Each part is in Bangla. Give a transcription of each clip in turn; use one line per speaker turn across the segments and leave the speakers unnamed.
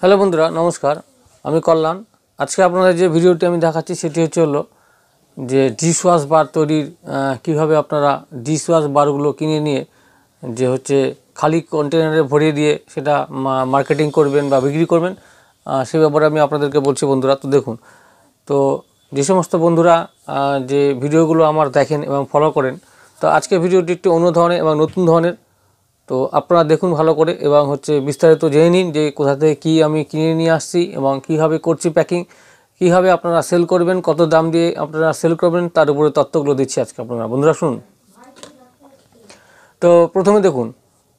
হ্যালো বন্ধুরা নমস্কার আমি কল্যাণ আজকে আপনারা যে ভিডিওটি আমি দেখাচ্ছি সেটি হচ্ছে হলো যে ডিশ ওয়াশ বার তৈরির কীভাবে আপনারা ডিশ ওয়াশ বারগুলো কিনে নিয়ে যে হচ্ছে খালি কন্টেনারে ভরিয়ে দিয়ে সেটা মার্কেটিং করবেন বা বিক্রি করবেন সে ব্যাপারে আমি আপনাদেরকে বলছি বন্ধুরা তো দেখুন তো যে সমস্ত বন্ধুরা যে ভিডিওগুলো আমার দেখেন এবং ফলো করেন তো আজকে ভিডিওটি একটু অন্য ধরনের এবং নতুন ধরনের তো আপনারা দেখুন ভালো করে এবং হচ্ছে বিস্তারিত জেনে নিন যে কোথা থেকে কী আমি কিনে নিয়ে আসছি এবং কীভাবে করছি প্যাকিং কীভাবে আপনারা সেল করবেন কত দাম দিয়ে আপনারা সেল করবেন তার উপরে তত্ত্বগুলো দিচ্ছি আজকে আপনারা বন্ধুরা শুনুন তো প্রথমে দেখুন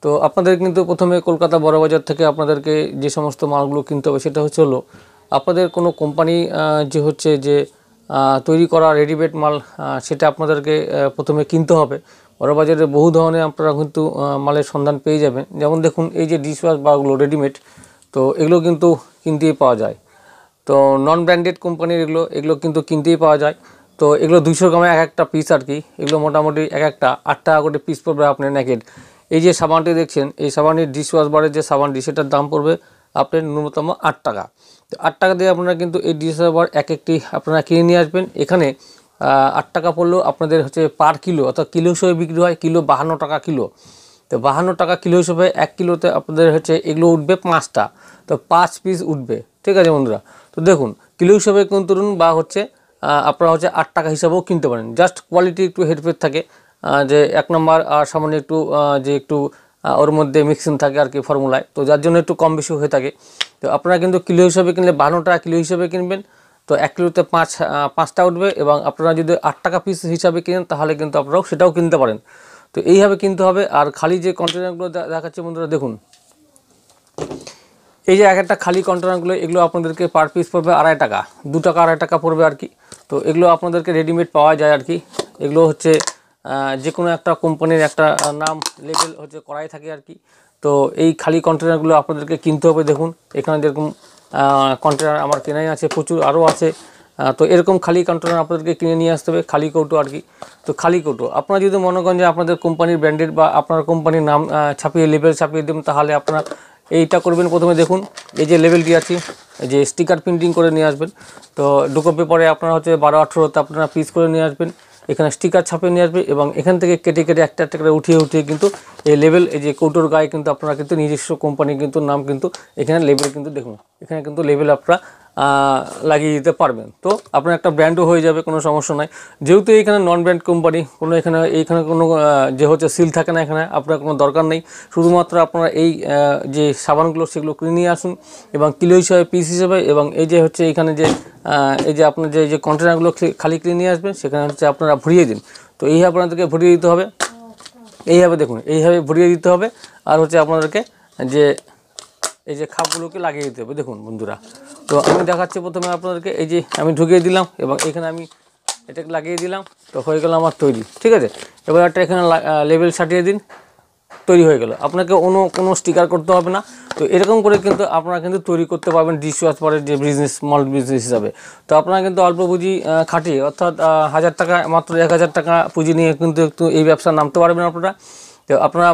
তো আপনাদের কিন্তু প্রথমে কলকাতা বড়বাজার থেকে আপনাদেরকে যে সমস্ত মালগুলো কিনতে হবে সেটা হচ্ছে হলো আপনাদের কোনো কোম্পানি যে হচ্ছে যে তৈরি করা রেডিমেড মাল সেটা আপনাদেরকে প্রথমে কিনতে হবে বড় বাজারে বহু ধরনের আপনারা কিন্তু মালের সন্ধান পেয়ে যাবেন যেমন দেখুন এই যে ডিশওয়াশ বারগুলো রেডিমেড তো এগুলো কিন্তু কিনতেই পাওয়া যায় তো নন ব্র্যান্ডেড কোম্পানির এগুলো এগুলো কিন্তু কিনতেই পাওয়া যায় তো এগুলো দুইশো গ্রামে এক একটা পিস আর কি এগুলো মোটামুটি এক একটা আট টাকা করে পিস পড়বে আপনার ন্যাকেট এই যে সাবানটি দেখছেন এই সাবানের ডিশওয়াশ বারের যে সাবানটি সেটার দাম পড়বে আপনার ন্যূনতম আট টাকা তো আট টাকা দিয়ে আপনারা কিন্তু এই ডিসেম্বর এক একটি আপনারা কিনে নিয়ে আসবেন এখানে আট টাকা পড়লেও আপনাদের হচ্ছে পার কিলো অর্থাৎ কিলো হিসেবে বিক্রি হয় কিলো বাহান্ন টাকা কিলো তো বাহান্ন টাকা কিলো হিসেবে এক কিলোতে আপনাদের হচ্ছে এগুলো উঠবে পাঁচটা তো পাঁচ পিস উঠবে ঠিক আছে বন্ধুরা তো দেখুন কিলো হিসেবে কিন্তু বা হচ্ছে আপনারা হচ্ছে আট টাকা হিসাবেও কিনতে পারেন জাস্ট কোয়ালিটি একটু হেরফের থাকে যে এক নম্বর আর সামান্য একটু যে একটু ওর মধ্যে মিক্সিং থাকে আর কি ফর্মুলায় তো যার জন্য একটু কম বেশি হয়ে থাকে তো আপনারা কিন্তু কিলো হিসাবে কিনলে বারো টাকা কিলো হিসাবে কিনবেন তো এক কিলোতে পাঁচ পাঁচটা উঠবে এবং আপনারা যদি আট টাকা পিস হিসাবে কিনেন তাহলে কিন্তু আপনারাও সেটাও কিনতে পারেন তো এইভাবে কিনতে হবে আর খালি যে কন্টেনারগুলো দেখাচ্ছে বন্ধুরা দেখুন এই যে এক একটা খালি কন্টেনারগুলো এগুলো আপনাদেরকে পার পিস পড়বে আড়াই টাকা দু টাকা আড়াই টাকা পড়বে আর কি তো এগুলো আপনাদেরকে রেডিমেড পাওয়া যায় আর কি এগুলো হচ্ছে যে কোনো একটা কোম্পানির একটা নাম লেবেল হচ্ছে করাই থাকে আর কি তো এই খালি কন্টেনারগুলো আপনাদেরকে কিনতে হবে দেখুন এখানে যেরকম কন্টেনার আমার কেনাই আছে প্রচুর আরও আছে তো এরকম খালি কন্টেনার আপনাদেরকে কিনে নিয়ে আসতে হবে খালি কৌটো আর কি তো খালি কৌটো আপনারা যদি মনে করেন যে আপনাদের কোম্পানির ব্র্যান্ডেড বা আপনার কোম্পানির নাম ছাপিয়ে লেবেল ছাপিয়ে দেবেন তাহলে আপনার এইটা করবেন প্রথমে দেখুন এই যে লেবেলটি আছে যে স্টিকার প্রিন্টিং করে নিয়ে আসবেন তো ডুকো পেপারে আপনারা হচ্ছে বারো আঠেরোতে আপনারা পিস করে নিয়ে আসবেন এখানে স্টিকার ছাপে নিয়ে আসবে এবং এখান থেকে কেটে কেটে একটা একটা করে উঠিয়ে উঠিয়ে কিন্তু এই লেবেল এই যে কৌটোর গায়ে কিন্তু আপনারা কিন্তু নিজস্ব কোম্পানি কিন্তু নাম কিন্তু এখানে লেবেল কিন্তু দেখুন এখানে কিন্তু লেবেল আপনারা লাগিয়ে দিতে পারবেন তো আপনার একটা ব্র্যান্ডও হয়ে যাবে কোনো সমস্যা নাই যেহেতু এখানে নন ব্র্যান্ড কোম্পানি কোনো এখানে এইখানে কোনো যে হচ্ছে সিল থাকে না এখানে আপনার কোনো দরকার নেই শুধুমাত্র আপনারা এই যে সাবানগুলো সেগুলো কিনে নিয়ে আসুন এবং কিলো হিসাবে পিস হিসাবে এবং এই যে হচ্ছে এখানে যে এই যে আপনার যে যে কন্টেনারগুলো খালি কিনে নিয়ে আসবেন সেখানে হচ্ছে আপনারা ভরিয়ে দিন তো এই আপনাদেরকে ভরিয়ে দিতে হবে এইভাবে দেখুন এইভাবে ভরিয়ে দিতে হবে আর হচ্ছে আপনাদেরকে যে এই যে খাপগুলোকে লাগিয়ে দিতে হবে দেখুন বন্ধুরা তো আমি দেখাচ্ছি প্রথমে আপনাদেরকে এই যে আমি ঢুকিয়ে দিলাম এবং এখানে আমি এটাকে লাগিয়ে দিলাম তো হয়ে গেল আমার তৈরি ঠিক আছে এবার একটা এখানে লেবেল সাটিয়ে দিন তৈরি হয়ে গেল আপনাকে অন্য কোনো স্টিকার করতে হবে না তো এরকম করে কিন্তু আপনারা কিন্তু তৈরি করতে পারবেন ডিশ পরের যে বিজনেস স্মল বিজনেস হিসাবে তো আপনারা কিন্তু অল্প পুঁজি খাটিয়ে অর্থাৎ হাজার টাকা মাত্র এক হাজার টাকা পুঁজি নিয়ে কিন্তু একটু এই ব্যবসা নামতে পারবেন আপনারা তো আপনারা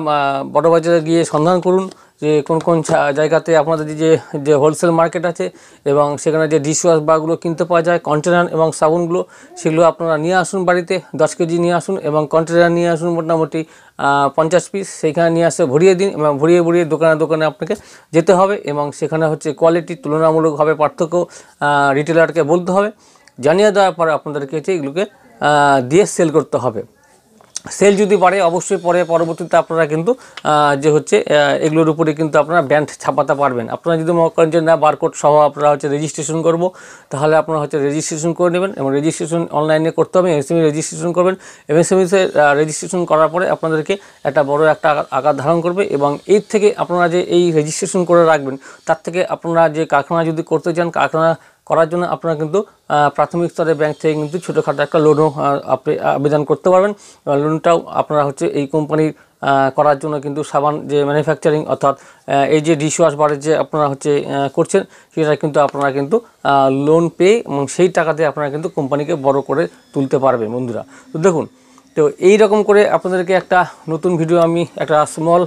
বড়বাজারে গিয়ে সন্ধান করুন যে কোন কোন জায়গাতে আপনাদের যে যে হোলসেল মার্কেট আছে এবং সেখানে যে ডিশওয়াশ বাগুলো কিনতে পাওয়া যায় কন্টেনার এবং সাবুনগুলো সেগুলো আপনারা নিয়ে আসুন বাড়িতে দশ কেজি নিয়ে আসুন এবং কন্টেনার নিয়ে আসুন মোটামুটি পঞ্চাশ পিস সেখানে নিয়ে আসে ভরিয়ে দিন এবং ভরিয়ে ভরিয়ে দোকানে দোকানে আপনাকে যেতে হবে এবং সেখানে হচ্ছে কোয়ালিটি তুলনামূলকভাবে পার্থক্য রিটেলারকে বলতে হবে জানিয়ে দেওয়ার পরে আপনাদেরকে হচ্ছে এগুলোকে দিয়ে সেল করতে হবে সেল যদি বাড়ে অবশ্যই পরে পরবর্তীতে আপনারা কিন্তু যে হচ্ছে এগুলোর উপরে কিন্তু আপনারা ব্যান্ড ছাপাতে পারবেন আপনারা যদি মনে করেন যে না বারকোড সহ আপনারা হচ্ছে রেজিস্ট্রেশন করব তাহলে আপনারা হচ্ছে রেজিস্ট্রেশন করে নেবেন এবং রেজিস্ট্রেশন অনলাইনে করতে হবে এমএসএমই রেজিস্ট্রেশন করবেন এমএসএমইতে রেজিস্ট্রেশন করার পরে আপনাদেরকে একটা বড় একটা আকার ধারণ করবে এবং এর থেকে আপনারা যে এই রেজিস্ট্রেশন করে রাখবেন তার থেকে আপনারা যে কারখানা যদি করতে চান কারখানা করার জন্য আপনারা কিন্তু প্রাথমিক স্তরে ব্যাংক থেকে কিন্তু ছোটোখাটো একটা লোনও আপনি আবেদন করতে পারবেন লোনটাও আপনারা হচ্ছে এই কোম্পানির করার জন্য কিন্তু সাবান যে ম্যানুফ্যাকচারিং অর্থাৎ এই যে ডিশওয়াশ বারের যে আপনারা হচ্ছে করছেন সেটা কিন্তু আপনারা কিন্তু লোন পেয়ে এবং সেই টাকাতে আপনারা কিন্তু কোম্পানিকে বড় করে তুলতে পারবেন বন্ধুরা তো দেখুন তো এই রকম করে আপনাদেরকে একটা নতুন ভিডিও আমি একটা স্মল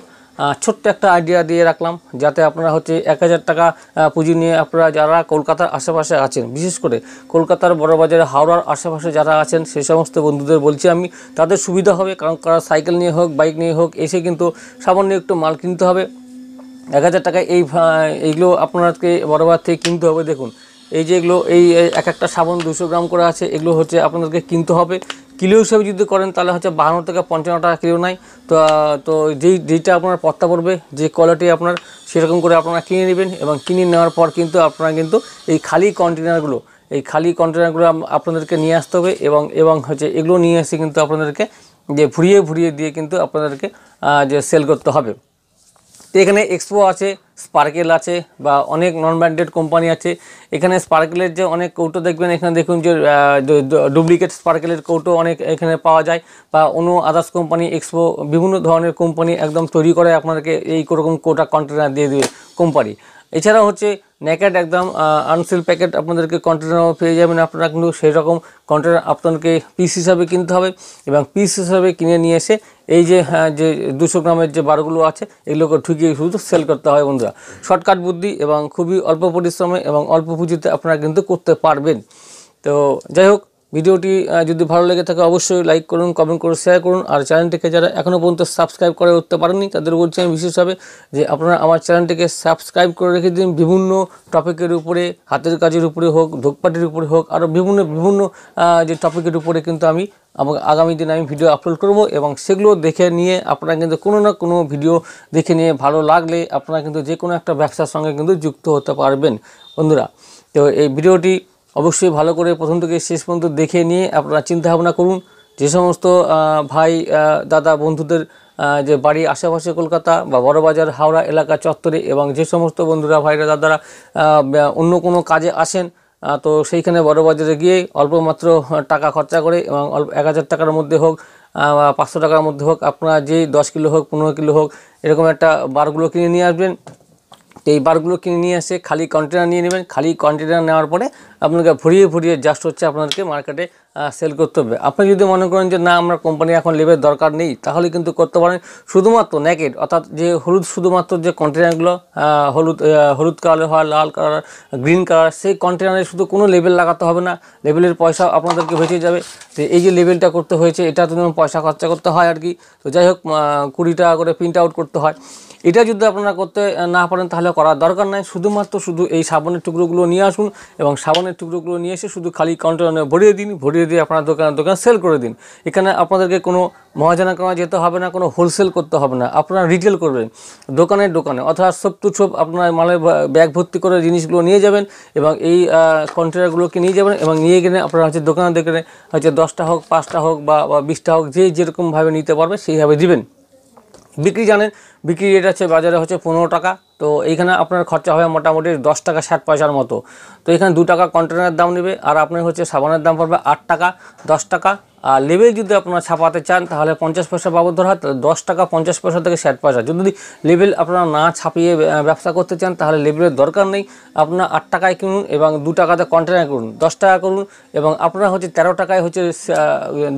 ছোট্ট একটা আইডিয়া দিয়ে রাখলাম যাতে আপনারা হচ্ছে এক হাজার টাকা পুঁজি নিয়ে আপনারা যারা কলকাতার আশেপাশে আছেন বিশেষ করে কলকাতার বড়বাজারে হাওড়ার আশেপাশে যারা আছেন সেই সমস্ত বন্ধুদের বলছি আমি তাদের সুবিধা হবে কারণ কারা সাইকেল নিয়ে হোক বাইক নিয়ে হোক এসে কিন্তু সামান্য একটু মাল কিনতে হবে এক হাজার টাকায় এই এইগুলো আপনাদেরকে বড়বাজার থেকে কিনতে হবে দেখুন এই যেগুলো এই এক একটা সাবান দুশো গ্রাম করে আছে এগুলো হচ্ছে আপনাদেরকে কিনতে হবে কিলো হিসাবে যদি করেন তাহলে হচ্ছে বাহান্ন থেকে পঞ্চান্ন টাকা কিলো নাই তো তো যেই যেইটা আপনার পত্তা পড়বে যে কোয়ালিটি আপনার সেরকম করে আপনারা কিনে নেবেন এবং কিনে নেওয়ার পর কিন্তু আপনারা কিন্তু এই খালি কন্টেনারগুলো এই খালি কন্টেনারগুলো আপনাদেরকে নিয়ে আসতে হবে এবং এবং হচ্ছে এগুলো নিয়ে এসে কিন্তু আপনাদেরকে যে ভুরিয়ে ভুরিয়ে দিয়ে কিন্তু আপনাদেরকে যে সেল করতে হবে তো এখানে এক্সপো আছে স্পার্কেল আছে বা অনেক নন ব্র্যান্ডেড কোম্পানি আছে এখানে স্পার্কেলের যে অনেক কৌটো দেখবেন এখানে দেখুন যে ডুপ্লিকেট স্পার্কেলের কৌটো অনেক এখানে পাওয়া যায় বা অন্য আদার্স কোম্পানি এক্সপো বিভিন্ন ধরনের কোম্পানি একদম তৈরি করে আপনাকে এই রকম কোটা কন্টেনার দিয়ে দেবে কোম্পানি এছাড়া হচ্ছে ন্যাকেট একদম আনসিল প্যাকেট আপনাদেরকে কন্টেনার পেয়ে যাবেন আপনারা কিন্তু সেই রকম কন্টেনার আপনাদেরকে পিস হিসাবে কিনতে হবে এবং পিস হিসাবে কিনে নিয়ে এসে এই যে হ্যাঁ, যে দুশো গ্রামের যে বারগুলো আছে এগুলোকে ঠুকিয়ে শুধু সেল করতে হয় বন্ধুরা শর্টকাট বুদ্ধি এবং খুবই অল্প পরিশ্রমে এবং অল্প পুঁজিতে আপনারা কিন্তু করতে পারবেন তো যাই হোক ভিডিওটি যদি ভালো লেগে থাকে অবশ্যই লাইক করুন কমেন্ট করুন শেয়ার করুন আর চ্যানেলটিকে যারা এখনও পর্যন্ত সাবস্ক্রাইব করে উঠতে পারেননি তাদের বলছি আমি বিশেষভাবে যে আপনারা আমার চ্যানেলটিকে সাবস্ক্রাইব করে রেখে দিন বিভিন্ন টপিকের উপরে হাতের কাজের উপরে হোক ধোকপাটির উপরে হোক আরও বিভিন্ন বিভিন্ন যে টপিকের উপরে কিন্তু আমি আমাকে আগামী দিনে আমি ভিডিও আপলোড করব এবং সেগুলো দেখে নিয়ে আপনারা কিন্তু কোনো না কোনো ভিডিও দেখে নিয়ে ভালো লাগলে আপনারা কিন্তু যে কোনো একটা ব্যবসার সঙ্গে কিন্তু যুক্ত হতে পারবেন বন্ধুরা তো এই ভিডিওটি অবশ্যই ভালো করে প্রথম থেকে শেষ পর্যন্ত দেখে নিয়ে আপনারা চিন্তাভাবনা করুন যে সমস্ত ভাই দাদা বন্ধুদের যে বাড়ি আশেপাশে কলকাতা বা বড়বাজার হাওড়া এলাকা চত্বরে এবং যে সমস্ত বন্ধুরা ভাইরা দাদারা অন্য কোনো কাজে আসেন তো সেইখানে বড়বাজারে গিয়ে অল্পমাত্র টাকা খরচা করে এবং অল্প এক হাজার টাকার মধ্যে হোক পাঁচশো টাকার মধ্যে হোক আপনারা যেই দশ কিলো হোক পনেরো কিলো হোক এরকম একটা বারগুলো কিনে নিয়ে আসবেন এই বারগুলো কিনে নিয়ে এসে খালি কন্টেনার নিয়ে নেবেন খালি কন্টেনার নেওয়ার পরে আপনাকে ফুরিয়ে ফুরিয়ে জাস্ট হচ্ছে আপনাদেরকে মার্কেটে সেল করতে হবে আপনি যদি মনে করেন যে না আমরা কোম্পানি এখন লেবের দরকার নেই তাহলে কিন্তু করতে পারেন শুধুমাত্র ন্যাকেট অর্থাৎ যে হলুদ শুধুমাত্র যে কন্টেনারগুলো হলুদ হলুদ কালার হয় লাল কালার গ্রিন কালার সেই কন্টেনারে শুধু কোনো লেবেল লাগাতে হবে না লেবেলের পয়সা আপনাদেরকে বেঁচে যাবে তো এই যে লেবেলটা করতে হয়েছে এটা তো পয়সা খরচা করতে হয় আর কি তো যাই হোক কুড়ি টাকা করে প্রিন্ট আউট করতে হয় এটা যদি আপনারা করতে না পারেন তাহলে করার দরকার নাই শুধুমাত্র শুধু এই সাবানের টুকরোগুলো নিয়ে আসুন এবং সাবনের দোকানের টুকরোগুলো নিয়ে এসে শুধু খালি কাউন্টারে ভরিয়ে দিন ভরিয়ে দিয়ে আপনার দোকানের দোকান সেল করে দিন এখানে আপনাদেরকে কোনো মহাজানা করা যেতে হবে না কোনো হোলসেল করতে হবে না আপনারা রিটেল করবেন দোকানের দোকানে অর্থাৎ সব টু আপনার আপনারা মালের ব্যাগ ভর্তি করে জিনিসগুলো নিয়ে যাবেন এবং এই কন্টেনারগুলোকে নিয়ে যাবেন এবং নিয়ে গেলে আপনারা হচ্ছে দোকানে দোকানে হচ্ছে দশটা হোক পাঁচটা হোক বা বিশটা হোক যে যেরকমভাবে নিতে পারবে সেইভাবে দিবেন বিক্রি জানেন বিক্রি রেট আছে বাজারে হচ্ছে পনেরো টাকা তো এইখানে আপনার খরচা হবে মোটামুটি দশ টাকা ষাট পয়সার মতো তো এখানে দু টাকা কন্টেনারের দাম নেবে আর আপনার হচ্ছে সাবানের দাম পড়বে আট টাকা দশ টাকা আর লেবেল যদি আপনারা ছাপাতে চান তাহলে পঞ্চাশ পয়সা বাবদ ধরা হয় দশ টাকা পঞ্চাশ পয়সা থেকে ষাট পয়সা যদি লেবেল আপনারা না ছাপিয়ে ব্যবসা করতে চান তাহলে লেবেলের দরকার নেই আপনারা আট টাকায় কিনুন এবং দু টাকাতে কন্টেনার করুন দশ টাকা করুন এবং আপনারা হচ্ছে তেরো টাকায় হচ্ছে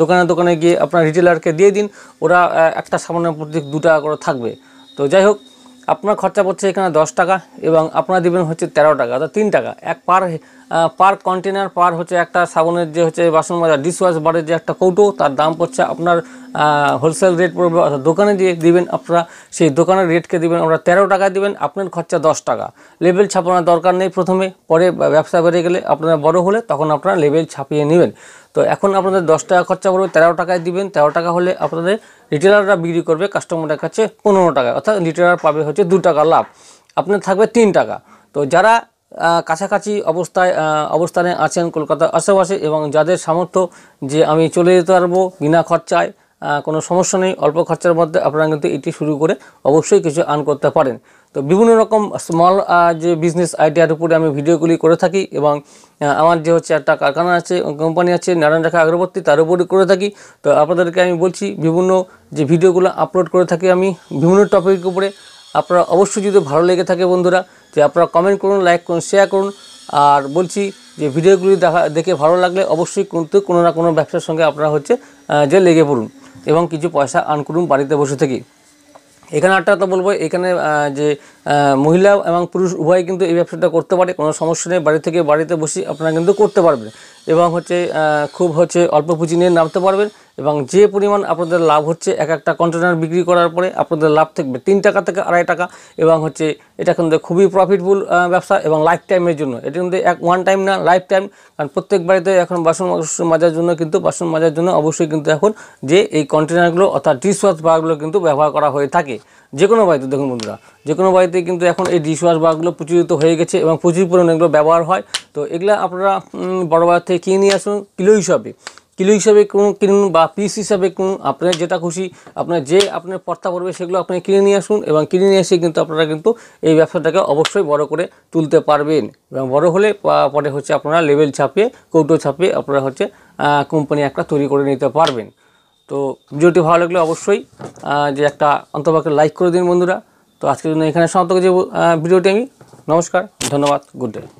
দোকানে দোকানে গিয়ে আপনার রিটেলারকে দিয়ে দিন ওরা একটা সামান্য প্রতি দু টাকা করে থাকবে তো যাই হোক আপনার খরচা পড়ছে এখানে দশ টাকা এবং আপনারা দেবেন হচ্ছে তেরো টাকা অর্থাৎ তিন টাকা এক পার পার কন্টেনার পার হচ্ছে একটা সাবুনের যে হচ্ছে বাসন মাজা ডিশওয়াশ বারের যে একটা কৌটো তার দাম পড়ছে আপনার হোলসেল রেট পড়বে অর্থাৎ দোকানে দিয়ে দিবেন আপনারা সেই দোকানের রেটকে দিবেন আমরা তেরো টাকা দিবেন আপনার খরচা দশ টাকা লেবেল ছাপানোর দরকার নেই প্রথমে পরে ব্যবসা বেড়ে গেলে আপনারা বড় হলে তখন আপনারা লেবেল ছাপিয়ে নেবেন তো এখন আপনাদের দশ টাকা খরচা পড়বে তেরো টাকায় দিবেন তেরো টাকা হলে আপনাদের রিটেলাররা বিক্রি করবে কাস্টমারের কাছে পনেরো টাকা অর্থাৎ রিটেলার পাবে হচ্ছে দু টাকা লাভ আপনার থাকবে তিন টাকা তো যারা কাছাকাছি অবস্থায় অবস্থানে আছেন কলকাতার আশেপাশে এবং যাদের সামর্থ্য যে আমি চলে যেতে পারবো বিনা খরচায় কোনো সমস্যা নেই অল্প খরচার মধ্যে আপনারা কিন্তু এটি শুরু করে অবশ্যই কিছু আর্ন করতে পারেন তো বিভিন্ন রকম স্মল যে বিজনেস আইডিয়ার উপরে আমি ভিডিওগুলি করে থাকি এবং আমার যে হচ্ছে একটা কারখানা আছে কোম্পানি আছে নারায়ণ রেখা আগরবর্তী তার উপরে করে থাকি তো আপনাদেরকে আমি বলছি বিভিন্ন যে ভিডিওগুলো আপলোড করে থাকি আমি বিভিন্ন টপিকের উপরে আপনারা অবশ্যই যদি ভালো লেগে থাকে বন্ধুরা যে আপনারা কমেন্ট করুন লাইক করুন শেয়ার করুন আর বলছি যে ভিডিওগুলি দেখা দেখে ভালো লাগলে অবশ্যই কিন্তু কোনো না কোনো ব্যবসার সঙ্গে আপনারা হচ্ছে যে লেগে পড়ুন এবং কিছু পয়সা আর্ন করুন বাড়িতে বসে থেকে এখানে একটা কথা বলবো এখানে যে মহিলা এবং পুরুষ উভয় কিন্তু এই ব্যবসাটা করতে পারে কোনো সমস্যা নেই বাড়ি থেকে বাড়িতে বসে আপনারা কিন্তু করতে পারবেন এবং হচ্ছে খুব হচ্ছে অল্প পুঁজি নিয়ে নামতে পারবেন এবং যে পরিমাণ আপনাদের লাভ হচ্ছে এক একটা কন্টেনার বিক্রি করার পরে আপনাদের লাভ থাকবে তিন টাকা থেকে আড়াই টাকা এবং হচ্ছে এটা কিন্তু খুবই প্রফিটফুল ব্যবসা এবং লাইফ টাইমের জন্য এটা কিন্তু এক ওয়ান টাইম না লাইফ টাইম কারণ প্রত্যেক বাড়িতে এখন বাসন মাজার জন্য কিন্তু বাসন মাজার জন্য অবশ্যই কিন্তু এখন যে এই কন্টেনারগুলো অর্থাৎ ডিসওয়াশ বারগুলো কিন্তু ব্যবহার করা হয়ে থাকে যে কোনো বাড়িতে দেখুন বন্ধুরা যে কোনো বাড়িতে কিন্তু এখন এই ডিশওয়াশ বারগুলো প্রচুরিত হয়ে গেছে এবং প্রচুর পরিমাণে এগুলো ব্যবহার হয় তো এগুলো আপনারা বড়ো বাজার থেকে কিনে নিয়ে আসুন কিলো হিসাবে কিলো হিসাবে কোনো কিনুন বা পিস হিসাবে কোনো আপনার যেটা খুশি আপনার যে আপনার পর্তা পড়বে সেগুলো আপনি কিনে নিয়ে আসুন এবং কিনে নিয়ে এসে কিন্তু আপনারা কিন্তু এই ব্যবসাটাকে অবশ্যই বড় করে তুলতে পারবেন এবং বড় হলে পরে হচ্ছে আপনারা লেভেল ছাপিয়ে কৌটো ছাপিয়ে আপনারা হচ্ছে কোম্পানি একটা তৈরি করে নিতে পারবেন তো ভিডিওটি ভালো লাগলে অবশ্যই যে একটা অন্তর্বাক্যে লাইক করে দিন বন্ধুরা তো আজকের জন্য এখানে সমাপ্ত যে ভিডিওটি আমি নমস্কার ধন্যবাদ গুড ডে